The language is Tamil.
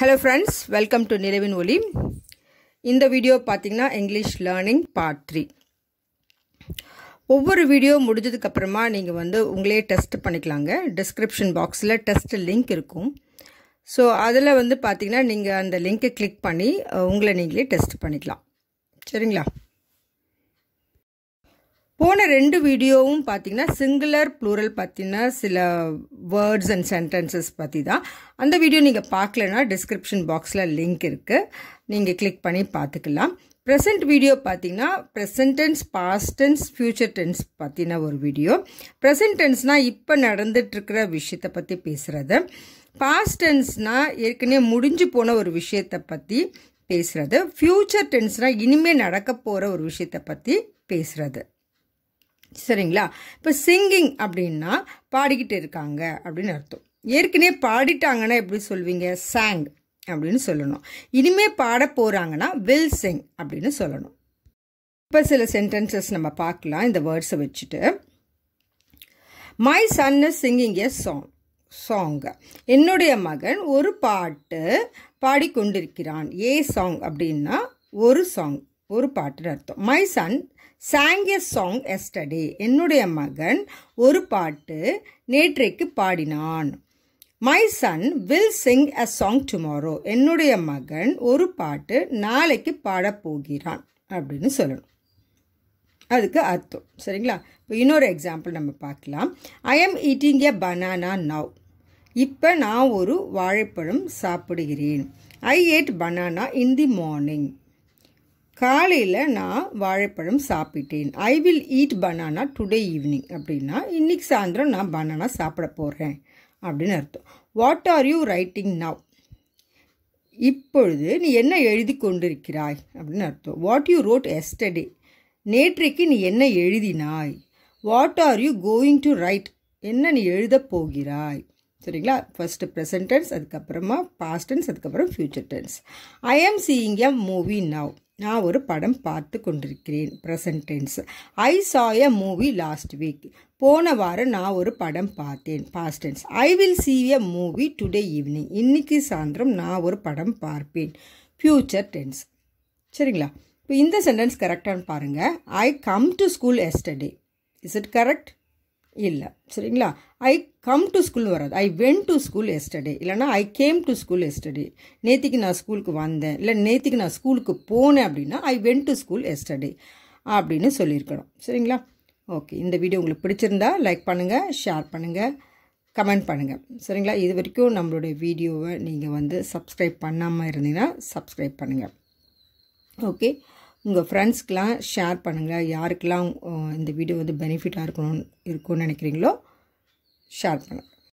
ஹலோ ஃப்ரெண்ட்ஸ் வெல்கம் டு நிறைவின் ஒலி இந்த வீடியோ பார்த்திங்கன்னா இங்கிலீஷ் லேர்னிங் பார்ட் த்ரீ ஒவ்வொரு வீடியோ முடிஞ்சதுக்கப்புறமா நீங்கள் வந்து உங்களே டெஸ்ட் பண்ணிக்கலாங்க டிஸ்கிரிப்ஷன் பாக்ஸில் டெஸ்ட் லிங்க் இருக்கும் ஸோ அதில் வந்து பார்த்திங்கன்னா நீங்கள் அந்த லிங்க்கை கிளிக் பண்ணி உங்களை நீங்களே டெஸ்ட் பண்ணிக்கலாம் சரிங்களா போன ரெண்டு வீடியோவும் பார்த்தீங்கன்னா சிங்குலர் ப்ளூரல் பார்த்தீங்கன்னா சில வேர்ட்ஸ் அண்ட் சென்டென்சஸ் பற்றி தான் அந்த வீடியோ நீங்கள் பார்க்கலன்னா டிஸ்கிரிப்ஷன் பாக்ஸில் லிங்க் இருக்குது நீங்கள் கிளிக் பண்ணி பார்த்துக்கலாம் ப்ரெசென்ட் வீடியோ பார்த்தீங்கன்னா present tense past tense future tense பற்றின ஒரு வீடியோ ப்ரெசன்ட் டென்ஸ்னால் இப்போ நடந்துட்டுருக்கிற விஷயத்தை பற்றி பேசுகிறது பாஸ்ட் டென்ஸ்னால் ஏற்கனவே முடிஞ்சு போன ஒரு விஷயத்தை பற்றி பேசுகிறது ஃப்யூச்சர் டென்ஸ்னால் இனிமேல் நடக்க போகிற ஒரு விஷயத்தை பற்றி பேசுகிறது சரிங்களா இப்போ சிங்கிங் அப்படின்னா பாடிக்கிட்டு இருக்காங்க அப்படின்னு அர்த்தம் ஏற்கனவே பாடிட்டாங்கன்னா எப்படி சொல்வீங்க சாங் அப்படின்னு சொல்லணும் இனிமே பாட போகிறாங்கன்னா வில் சிங் அப்படின்னு சொல்லணும் இப்போ சில சென்டென்சஸ் நம்ம பார்க்கலாம் இந்த வேர்ட்ஸை வச்சுட்டு my son is singing a song song என்னுடைய மகன் ஒரு பாட்டு பாடிக்கொண்டிருக்கிறான் ஏ சாங் அப்படின்னா ஒரு சாங் ஒரு பாட்டுன்னு அர்த்தம் my son sang a song yesterday என்னுடைய மகன் ஒரு பாட்டு நேற்றைக்கு பாடினான் my son will sing a song tomorrow என்னுடைய மகன் ஒரு பாட்டு நாளைக்கு பாடப்போகிறான் அப்படின்னு சொல்லணும் அதுக்கு அர்த்தம் சரிங்களா இப்போ இன்னொரு எக்ஸாம்பிள் நம்ம பார்க்கலாம் I am eating a banana now இப்போ நான் ஒரு வாழைப்பழம் சாப்பிடுகிறேன் I ate banana in the morning காலையில் நான் வாழைப்பழம் சாப்பிட்டேன் I will eat banana today evening அப்படின்னா இன்னைக்கு சாயந்தரம் நான் பனானா சாப்பிட போகிறேன் அப்படின்னு அர்த்தம் what are you writing now இப்பொழுது நீ என்ன எழுதி கொண்டிருக்கிறாய் அப்படின்னு அர்த்தம் வாட் யூ ரோட் எஸ்டே நேற்றைக்கு நீ என்ன எழுதினாய் what are you going to write என்ன நீ எழுத போகிறாய் சரிங்களா ஃபஸ்ட்டு ப்ரெசன்ட் டென்ஸ் அதுக்கப்புறமா பாஸ்ட் டென்ஸ் அதுக்கப்புறம் future tense I am seeing a movie now நான் ஒரு படம் பார்த்து கொண்டிருக்கிறேன் ப்ரெசன்ட் டென்ஸ் ஐ சாய மூவி லாஸ்ட் வீக் போன வாரம் நான் ஒரு படம் பார்த்தேன் past tense I will see a movie today evening இன்னைக்கு சாயந்தரம் நான் ஒரு படம் பார்ப்பேன் ஃப்யூச்சர் டென்ஸ் சரிங்களா இப்போ இந்த சென்டென்ஸ் கரெக்டானு பாருங்கள் I come to school yesterday is it correct இல்லை சரிங்களா ஐ கம் டு ஸ்கூல் வராது I went to school yesterday இல்லைனா I came to school yesterday நேற்றுக்கு நான் ஸ்கூலுக்கு வந்தேன் இல்லை நேற்றுக்கு நான் ஸ்கூலுக்கு போனேன் அப்படின்னா I went to school yesterday அப்படின்னு சொல்லியிருக்கணும் சரிங்களா ஓகே இந்த வீடியோ உங்களுக்கு பிடிச்சிருந்தா லைக் பண்ணுங்கள் ஷேர் பண்ணுங்கள் கமெண்ட் பண்ணுங்கள் சரிங்களா இது வரைக்கும் நம்மளுடைய வீடியோவை நீங்கள் வந்து சப்ஸ்கிரைப் பண்ணாமல் இருந்தீங்கன்னா சப்ஸ்கிரைப் பண்ணுங்கள் ஓகே உங்கள் ஃப்ரெண்ட்ஸ்க்கெலாம் ஷேர் பண்ணுங்கள் யாருக்கெல்லாம் இந்த வீடியோ வந்து பெனிஃபிட்டாக இருக்கணும் இருக்கும்னு நினைக்கிறீங்களோ ஷேர் பண்ணுங்கள்